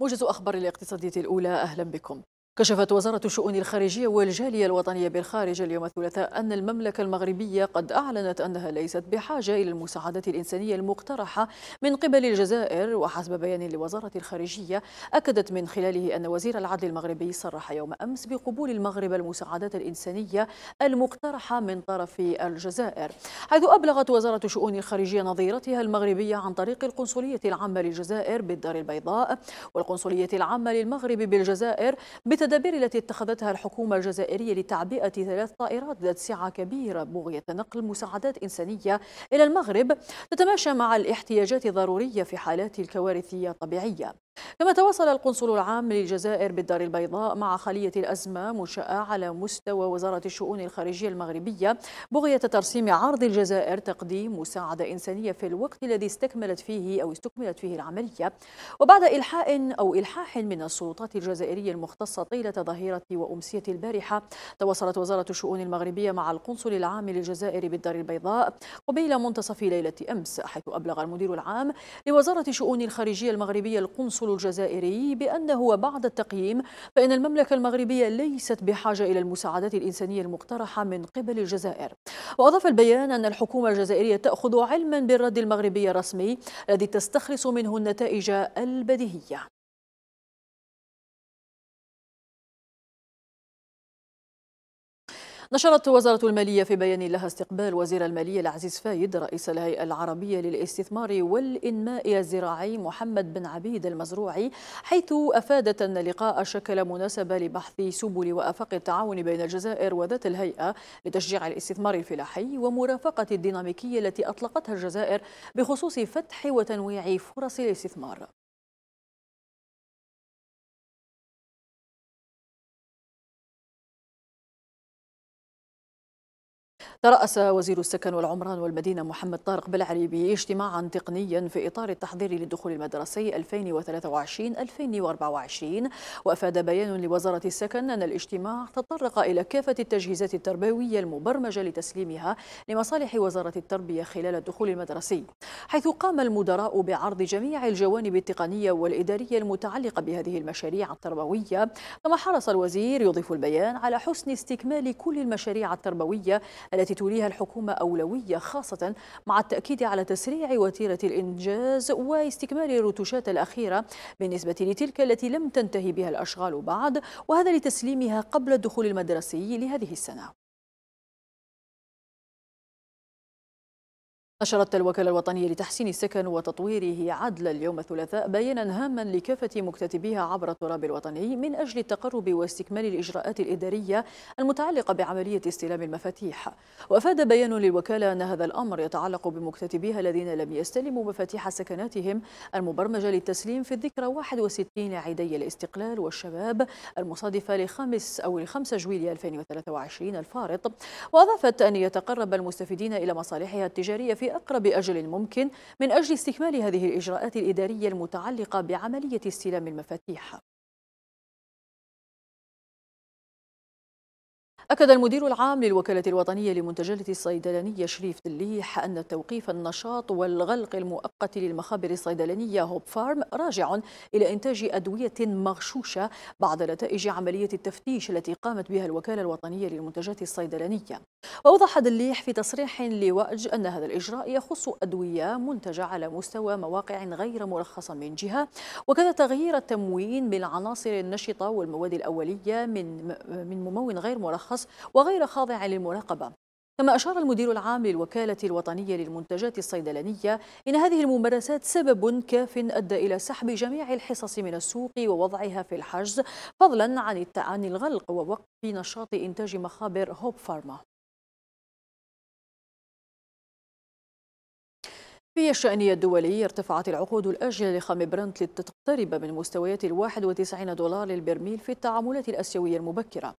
موجز أخبار الاقتصادية الأولى أهلا بكم كشفت وزارة الشؤون الخارجية والجالية الوطنية بالخارج اليوم الثلاثاء أن المملكة المغربية قد أعلنت أنها ليست بحاجة إلى المساعدات الإنسانية المقترحة من قبل الجزائر وحسب بيان لوزارة الخارجية أكدت من خلاله أن وزير العدل المغربي صرح يوم أمس بقبول المغرب المساعدات الإنسانية المقترحة من طرف الجزائر حيث أبلغت وزارة الشؤون الخارجية نظيرتها المغربية عن طريق القنصلية العامة للجزائر بالدار البيضاء والقنصلية العامة للمغرب بالجزائر بت التدابير التي اتخذتها الحكومة الجزائرية لتعبئة ثلاث طائرات ذات سعة كبيرة بغية نقل مساعدات إنسانية إلى المغرب تتماشى مع الاحتياجات الضرورية في حالات الكوارث الطبيعية كما تواصل القنصل العام للجزائر بالدار البيضاء مع خلية الأزمة منشأة على مستوى وزارة الشؤون الخارجية المغربية بغية ترسيم عرض الجزائر تقديم مساعدة إنسانية في الوقت الذي استكملت فيه أو استكملت فيه العملية وبعد إلحاء أو إلحاح من السلطات الجزائرية المختصة طيلة ظهيرة وأمسية البارحة تواصلت وزارة الشؤون المغربية مع القنصل العام للجزائر بالدار البيضاء قبيل منتصف ليلة أمس حيث أبلغ المدير العام لوزارة الشؤون الخارجية المغربية القنصل التواصل الجزائري بأنه بعد التقييم فإن المملكة المغربية ليست بحاجة إلى المساعدات الإنسانية المقترحة من قبل الجزائر وأضاف البيان أن الحكومة الجزائرية تأخذ علما بالرد المغربي الرسمي الذي تستخلص منه النتائج البديهية نشرت وزارة المالية في بيان لها استقبال وزير المالية العزيز فايد رئيس الهيئة العربية للاستثمار والإنماء الزراعي محمد بن عبيد المزروعي حيث أفادت أن اللقاء شكل مناسبة لبحث سبل وآفاق التعاون بين الجزائر وذات الهيئة لتشجيع الاستثمار الفلاحي ومرافقة الديناميكية التي أطلقتها الجزائر بخصوص فتح وتنويع فرص الاستثمار ترأس وزير السكن والعمران والمدينة محمد طارق بالعريبي اجتماعا تقنيا في إطار التحضير للدخول المدرسي 2023-2024 وأفاد بيان لوزارة السكن أن الاجتماع تطرق إلى كافة التجهيزات التربوية المبرمجة لتسليمها لمصالح وزارة التربية خلال الدخول المدرسي حيث قام المدراء بعرض جميع الجوانب التقنية والإدارية المتعلقة بهذه المشاريع التربوية كما حرص الوزير يضيف البيان على حسن استكمال كل المشاريع التربوية التي توليها الحكومة أولوية خاصة مع التأكيد على تسريع وتيرة الإنجاز واستكمال الرتوشات الأخيرة بالنسبة لتلك التي لم تنتهي بها الأشغال بعد وهذا لتسليمها قبل الدخول المدرسي لهذه السنة نشرت الوكالة الوطنية لتحسين السكن وتطويره عدل اليوم الثلاثاء بيانا هاما لكافة مكتتبيها عبر التراب الوطني من أجل التقرب واستكمال الإجراءات الإدارية المتعلقة بعملية استلام المفاتيح وأفاد بيان للوكالة أن هذا الأمر يتعلق بمكتتبيها الذين لم يستلموا مفاتيح سكناتهم المبرمجة للتسليم في الذكرى 61 عيدي الاستقلال والشباب المصادفة لخمس أو لخمسة جويلية 2023 الفارط وأضافت أن يتقرب المستفيدين إلى مصالحها التجارية في في أقرب أجل ممكن من أجل استكمال هذه الإجراءات الإدارية المتعلقة بعملية استلام المفاتيح أكد المدير العام للوكالة الوطنية لمنتجات الصيدلانية شريف دليح أن توقيف النشاط والغلق المؤقت للمخابر الصيدلانية هوب فارم راجع إلى إنتاج أدوية مغشوشة بعد نتائج عملية التفتيش التي قامت بها الوكالة الوطنية للمنتجات الصيدلانية وأوضح دليح في تصريح لوأج أن هذا الإجراء يخص أدوية منتجة على مستوى مواقع غير مرخصة من جهة وكذا تغيير التموين بالعناصر النشطة والمواد الأولية من من ممون غير مرخص الفحص وغير خاضع للمراقبة كما أشار المدير العام للوكالة الوطنية للمنتجات الصيدلانية إن هذه الممارسات سبب كاف أدى إلى سحب جميع الحصص من السوق ووضعها في الحجز فضلا عن التعاني الغلق ووقف نشاط إنتاج مخابر هوب فارما في الشأنية الدولي ارتفعت العقود الآجلة لخام برنت لتقترب من مستويات ال 91 دولار للبرميل في التعاملات الأسيوية المبكرة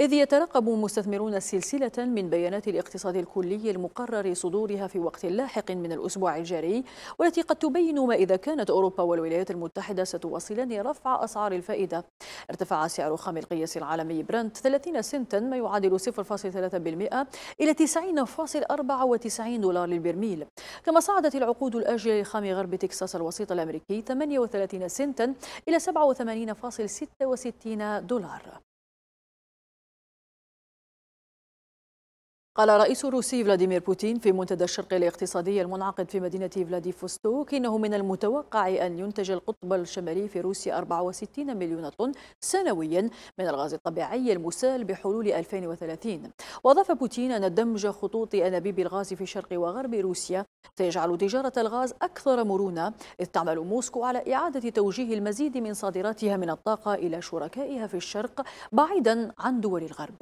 إذ يترقب مستثمرون سلسلة من بيانات الاقتصاد الكلي المقرر صدورها في وقت لاحق من الأسبوع الجاري والتي قد تبين ما إذا كانت أوروبا والولايات المتحدة ستواصلان رفع أسعار الفائدة ارتفع سعر خام القياس العالمي برنت 30 سنتا ما يعادل 0.3% إلى 90.94 دولار للبرميل كما صعدت العقود الآجلة لخام غرب تكساس الوسيط الأمريكي 38 سنتا إلى 87.66 دولار قال رئيس الروسي فلاديمير بوتين في منتدى الشرق الاقتصادي المنعقد في مدينة فلاديفوستوك إنه من المتوقع أن ينتج القطب الشمالي في روسيا 64 مليون طن سنويا من الغاز الطبيعي المسال بحلول 2030 وأضاف بوتين أن دمج خطوط أنابيب الغاز في شرق وغرب روسيا سيجعل تجارة الغاز أكثر مرونة إذ تعمل موسكو على إعادة توجيه المزيد من صادراتها من الطاقة إلى شركائها في الشرق بعيدا عن دول الغرب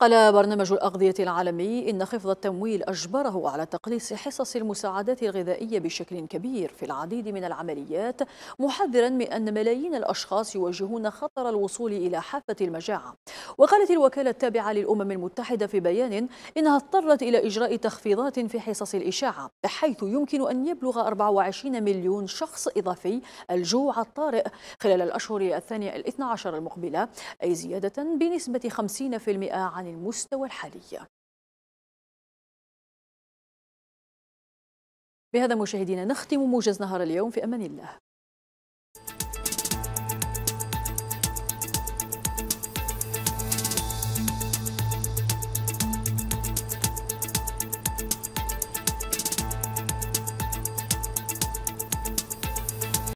قال برنامج الأغذية العالمي إن خفض التمويل أجبره على تقليص حصص المساعدات الغذائية بشكل كبير في العديد من العمليات محذرا من أن ملايين الأشخاص يواجهون خطر الوصول إلى حافة المجاعة وقالت الوكالة التابعة للأمم المتحدة في بيان إنها اضطرت إلى إجراء تخفيضات في حصص الإشاعة حيث يمكن أن يبلغ 24 مليون شخص إضافي الجوع الطارئ خلال الأشهر الثانية الاثنى عشر المقبلة أي زيادة بنسبة 50% عن المستوى الحالي بهذا مشاهدينا نختم موجز نهار اليوم في أمان الله